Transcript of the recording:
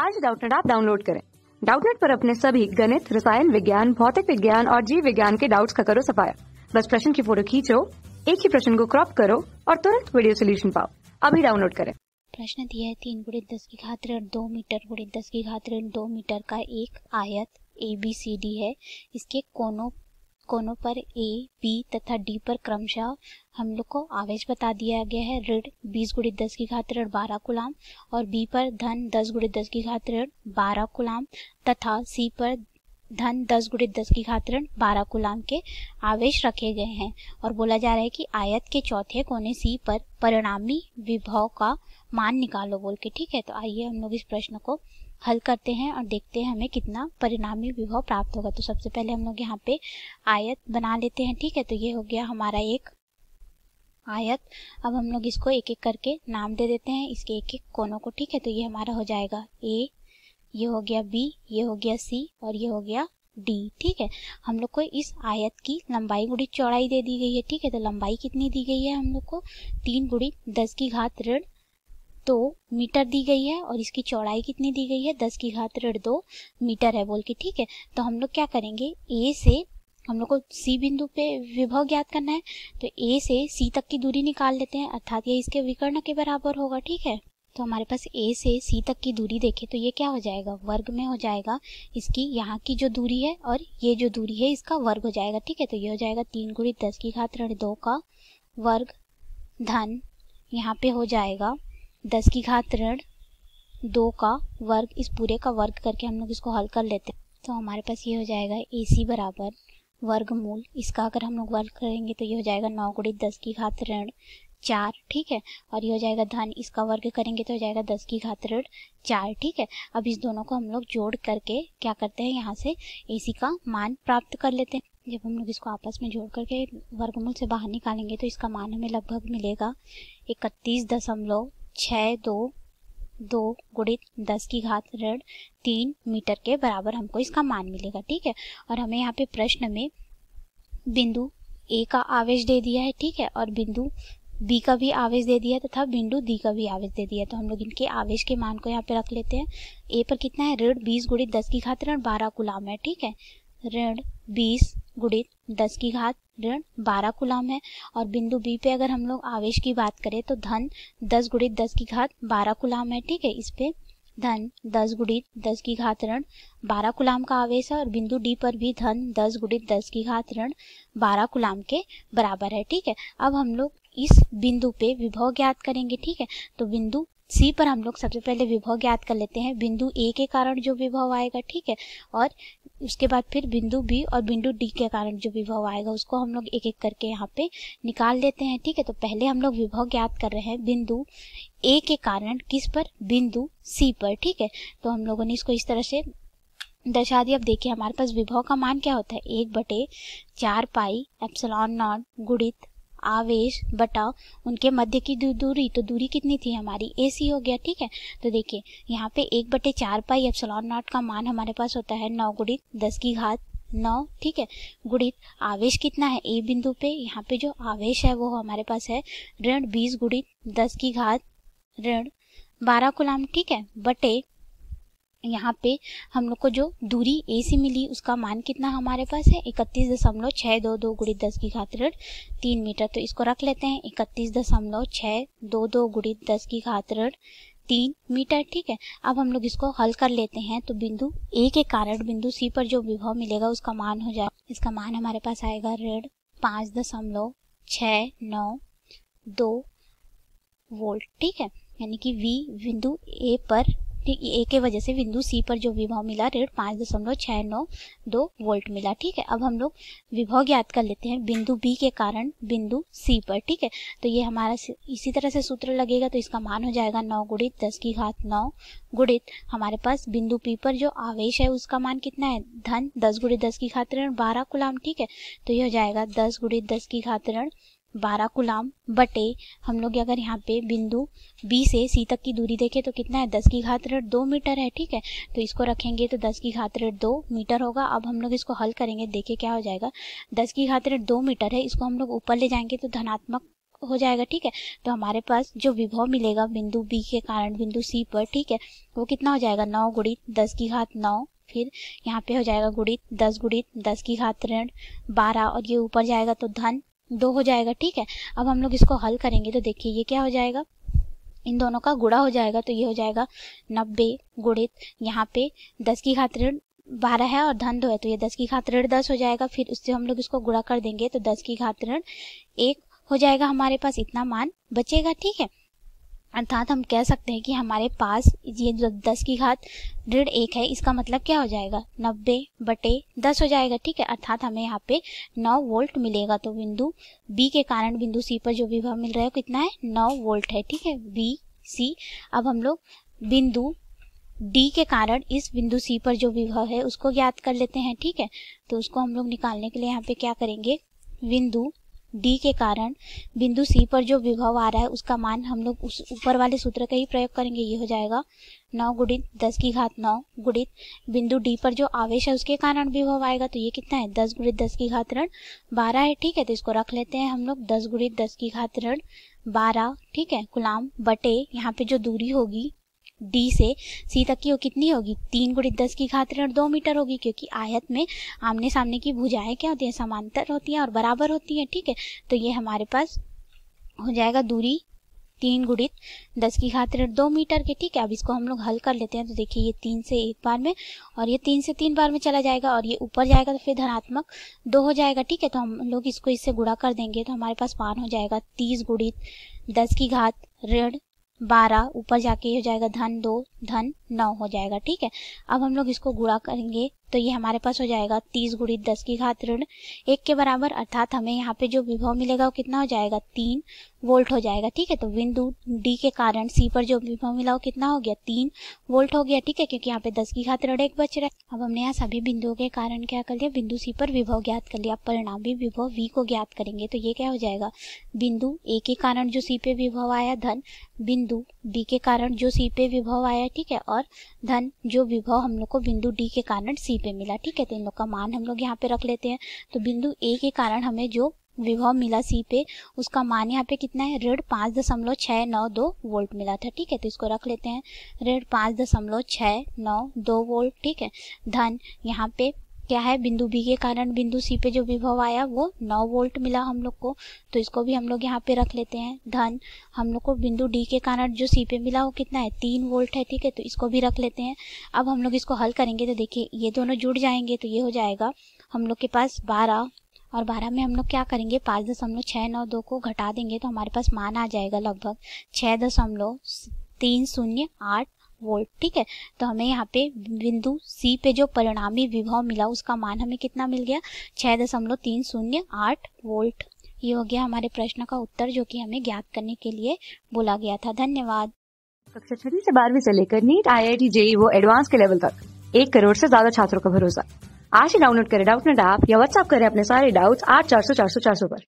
आज डाउटनेट आप डाउनलोड करें डाउटनेट पर अपने सभी गणित रसायन विज्ञान भौतिक विज्ञान और जीव विज्ञान के डाउट्स का करो सफाया बस प्रश्न की फोटो खींचो एक ही प्रश्न को क्रॉप करो और तुरंत वीडियो सोल्यूशन पाओ अभी डाउनलोड करें प्रश्न दिया है तीन गुड़े दस की घात और दो मीटर गुड़े दस की घात दो मीटर का एक आयत ए बी सी डी है इसके कोनों कोनों पर ए बी तथा डी पर क्रमशः हम लोग को आवेश बता दिया गया है ऋण बीस गुड़ी दस की घात ऋण बारह गुलाम और बी पर धन दस गुड़ी दस की घात ऋण बारह गुलाम तथा सी पर धन दस गुड़ित दस की घात ऋण बारह गुलाम के आवेश रखे गए हैं और बोला जा रहा है कि आयत के चौथे कोने सी पर परिणामी विभव का मान निकालो बोल के ठीक है तो आइए हम लोग इस प्रश्न को हल करते हैं और देखते हैं हमें कितना परिणामी विभव प्राप्त होगा तो सबसे पहले हम लोग यहाँ पे आयत बना लेते हैं ठीक है तो ये हो गया हमारा एक आयत अब हम लोग इसको एक एक करके नाम दे देते हैं इसके एक एक कोनों को ठीक है तो ये हमारा हो जाएगा ए ये हो गया बी ये हो गया सी और ये हो गया डी ठीक है हम लोग को इस आयत की लंबाई गुड़ी चौड़ाई दे दी गई है ठीक है तो लंबाई कितनी दी गई है हम लोग को तीन गुड़ी दस की घात ऋण तो मीटर दी गई है और इसकी चौड़ाई कितनी दी गई है दस की घात ऋण दो मीटर है बोल के ठीक है तो हम लोग क्या करेंगे ए से हम लोग को सी बिंदु पे विभव ज्ञात करना है तो ए से सी तक की दूरी निकाल लेते हैं अर्थात ये इसके विकर्ण के बराबर होगा ठीक है तो हमारे पास ए से सी तक की दूरी देखे तो ये क्या हो जाएगा वर्ग में हो जाएगा इसकी यहाँ की जो दूरी है और ये जो दूरी है इसका वर्ग हो जाएगा ठीक है तो ये हो जाएगा तीन गुड़ी दस की घात ऋण दो का वर्ग धन यहाँ पे हो जाएगा दस की घात ऋण दो का वर्ग इस पूरे का वर्ग करके हम लोग इसको हल कर लेते हैं तो हमारे पास ये हो जाएगा ए सी बराबर वर्गमूल इसका अगर हम लोग वर्ग करेंगे तो ये हो जाएगा नौ गुड़ी दस की घात ऋण चार ठीक है और ये हो जाएगा धन इसका वर्ग करेंगे तो हो जाएगा दस की घात ऋण चार ठीक है अब इस दोनों को हम लोग जोड़ करके क्या करते हैं यहाँ से ए सी का मान प्राप्त कर लेते हैं जब हम लोग इसको आपस में जोड़ करके वर्गमूल से बाहर निकालेंगे तो इसका मान हमें लगभग मिलेगा इकतीस दशमलव छः दो दो गुणित दस की घात ऋण तीन मीटर के बराबर हमको इसका मान मिलेगा ठीक है और हमें यहाँ पे प्रश्न में बिंदु ए का आवेश दे दिया है ठीक है और बिंदु बी का भी आवेश दे दिया तथा बिंदु डी का भी आवेश दे दिया तो हम लोग इनके आवेश के मान को यहाँ पे रख लेते हैं ए पर कितना है ऋण बीस गुणित दस की घात ऋण बारह गुलाम है ठीक है ऋण बीस गुणित दस की घात ऋण बारह कुलाम है और बिंदु बी पे अगर हम लोग आवेश की बात करें तो धन दस गुणित दस की घात बारह कुलाम है ठीक है इस पे धन दस गुणित दस की घात ऋण बारह कुलाम का आवेश है और बिंदु डी पर भी धन दस गुणित दस की घात ऋण बारह कुलाम के बराबर है ठीक है अब हम लोग इस बिंदु पे विभव ज्ञात करेंगे ठीक है तो बिंदु सी पर हम लोग सबसे पहले विभव ज्ञात कर लेते हैं बिंदु ए के कारण जो विभव आएगा ठीक है और उसके बाद फिर बिंदु बी और बिंदु डी के कारण जो विभव आएगा उसको हम लोग एक एक करके यहाँ पे निकाल लेते हैं ठीक है तो पहले हम लोग विभव ज्ञात कर रहे हैं बिंदु ए के कारण किस पर बिंदु सी पर ठीक है तो हम लोगों ने इसको इस तरह से दर्शा दिया अब देखिए हमारे पास विभव का मान क्या होता है एक बटे चार पाई एप्सलॉन नॉट गुड़ित आवेश बटा उनके मध्य की दूरी तो दूरी कितनी थी हमारी ए सी हो गया ठीक है तो देखिए यहाँ पे एक बटे चार पाई एप्सलॉन नॉट का मान हमारे पास होता है नौ गुणित दस की घात नौ ठीक है गुणित आवेश कितना है ए बिंदु पे यहाँ पे जो आवेश है वो हमारे पास है ऋण बीस गुणित दस की घात ऋण बारह गुलाम ठीक है बटे यहाँ पे हम लोग को जो दूरी ए से मिली उसका मान कितना हमारे पास है इकतीस दशमलव छः दो दो गुणित दस की घात ऋण तीन मीटर तो इसको रख लेते हैं इकतीस दशमलव छः दो दो गुणित दस की घात ऋण तीन मीटर ठीक है अब हम लोग इसको हल कर लेते हैं तो बिंदु ए के कारण बिंदु सी पर जो विभव मिलेगा उसका मान हो जाएगा इसका मान हमारे पास आएगा ऋण पाँच दशमलव छः नौ दो वोल्ट ठीक है यानी कि वी बिंदु ए पर ठीक ए के वजह से बिंदु सी पर जो विभव मिला रेड पाँच दशमलव छः नौ दो वोल्ट मिला ठीक है अब हम लोग विभव ज्ञात कर लेते हैं बिंदु बी के कारण बिंदु सी पर ठीक है तो ये हमारा इसी तरह से सूत्र लगेगा तो इसका मान हो जाएगा नौ गुणित दस की घात नौ गुणित हमारे पास बिंदु पी पर जो आवेश है उसका मान कितना है धन दस गुणित दस की घात ऋण बारह गुलाम ठीक है तो ये हो जाएगा दस गुणित दस की घात ऋण बारह कुलाम बटे हम लोग अगर यहाँ पे बिंदु बी से सी तक की दूरी देखें तो कितना है दस की घात रेट दो मीटर है ठीक है तो इसको रखेंगे तो दस की घात रेट दो मीटर होगा अब हम लोग इसको हल करेंगे देखें क्या हो जाएगा दस की घात रेट दो मीटर है इसको हम लोग ऊपर ले जाएंगे तो धनात्मक हो जाएगा ठीक है तो हमारे पास जो विभव मिलेगा बिंदु बी के कारण बिंदु सी पर ठीक है वो कितना हो जाएगा नौ गुणित दस की घात नौ फिर यहाँ पे हो जाएगा गुणित दस गुणित दस की घात ऋण बारह और ये ऊपर जाएगा तो धन दो हो जाएगा ठीक है अब हम लोग इसको हल करेंगे तो देखिए ये क्या हो जाएगा इन दोनों का गुड़ा हो जाएगा तो ये हो जाएगा नब्बे गुड़ित यहाँ पे दस की खातिर बारह है और धन दो है तो ये दस की खातिर दस हो जाएगा फिर उससे हम लोग इसको गुड़ा कर देंगे तो दस की खातिर एक हो जाएगा हमारे पास इतना मान बचेगा ठीक है अर्थात हम कह सकते हैं कि हमारे पास ये जो दस की घात ऋण एक है इसका मतलब क्या हो जाएगा नब्बे बटे दस हो जाएगा ठीक है अर्थात हमें यहाँ पे नौ वोल्ट मिलेगा तो बिंदु बी के कारण बिंदु सी पर जो विभव मिल रहा है कितना है नौ वोल्ट है ठीक है बी सी अब हम लोग बिंदु डी के कारण इस बिंदु सी पर जो विभव है उसको ज्ञात कर लेते हैं ठीक है तो उसको हम लोग निकालने के लिए यहाँ पे क्या करेंगे बिंदु डी के कारण बिंदु सी पर जो विभव आ रहा है उसका मान हम लोग उस ऊपर वाले सूत्र का ही प्रयोग करेंगे ये हो जाएगा नौ गुणित दस की घात नौ गुणित बिंदु डी पर जो आवेश है उसके कारण विभव आएगा तो ये कितना है दस गुणित दस की घात ऋण बारह है ठीक है तो इसको रख लेते हैं हम लोग दस गुणित दस की घात ऋण बारह ठीक है गुलाम बटे यहाँ पे जो दूरी होगी डी से सी तक की वो कितनी होगी तीन गुणित दस की घात ऋण दो मीटर होगी क्योंकि आयत में आमने सामने की भुजाएं क्या होती हैं समांतर होती हैं और बराबर होती हैं ठीक है तो ये हमारे पास हो जाएगा दूरी तीन गुणित दस की घात ऋण दो मीटर के ठीक है अब इसको हम लोग हल कर लेते हैं तो देखिए ये तीन से एक बार में और ये तीन से तीन बार में चला जाएगा और ये ऊपर जाएगा तो फिर धनात्मक दो हो जाएगा ठीक है तो हम लोग इसको इससे गुड़ा कर देंगे तो हमारे पास पान हो जाएगा तीस गुणित दस की घात ऋण बारह ऊपर जाके हो जाएगा धन दो धन नौ हो जाएगा ठीक है अब हम लोग इसको गुणा करेंगे तो ये हमारे पास हो जाएगा तीस गुड़ी दस की घात ऋण एक के बराबर अर्थात हमें यहाँ पे जो विभव मिलेगा वो कितना हो जाएगा तीन वोल्ट हो जाएगा ठीक है तो बिंदु डी के कारण सी पर जो विभव मिला वो कितना हो गया तीन वोल्ट हो गया ठीक है क्योंकि यहाँ पे दस की घात ऋण एक बच रहा है अब हमने यहाँ सभी बिंदुओं के कारण क्या कर लिया बिंदु सी पर विभव ज्ञात कर लिया परिणाम भी विभव वी को ज्ञात करेंगे तो ये क्या हो जाएगा बिंदु ए के कारण जो सी पे विभव आया धन बिंदु बी के कारण जो सी पे विभव आया ठीक है और धन जो विभव हम लोग को बिंदु डी के कारण सी सी पे मिला ठीक है तो इन लोग का मान हम लोग यहाँ पे रख लेते हैं तो बिंदु ए के कारण हमें जो विभव मिला सी पे उसका मान यहाँ पे कितना है रेड पाँच दशमलव छः नौ दो वोल्ट मिला था ठीक है तो इसको रख लेते हैं रेड पाँच दशमलव छः नौ दो वोल्ट ठीक है धन यहाँ पे क्या है बिंदु बी के कारण बिंदु सी पे जो विभव आया वो नौ वोल्ट मिला हम लोग को तो इसको भी हम लोग यहाँ पे रख लेते हैं धन हम लोग को बिंदु डी के कारण जो सी पे मिला वो कितना है तीन वोल्ट है ठीक है तो इसको भी रख लेते हैं अब हम लोग इसको हल करेंगे तो देखिए ये दोनों जुड़ जाएंगे तो ये हो जाएगा हम लोग के पास बारह और बारह में हम लोग क्या करेंगे पाँच दशमलव छः नौ दो को घटा देंगे तो हमारे पास मान आ जाएगा लगभग छः दशमलव तीन शून्य आठ वोल्ट ठीक है तो हमें यहाँ पे बिंदु सी पे जो परिणामी विभव मिला उसका मान हमें कितना मिल गया छह दशमलव तीन शून्य आठ वोल्ट ये हो गया हमारे प्रश्न का उत्तर जो कि हमें ज्ञात करने के लिए बोला गया था धन्यवाद कक्षा छठी से बारहवीं से लेकर NEET I I T JEE वो एडवांस के लेवल तक एक करोड़ से ज्यादा छात्रों का भरोसा आज ही डाउनलोड करें डाउट नेट ऐप या व्हाट्सअप करें अपने सारे डाउट्स आठ चार सौ चार सौ चार सौ पर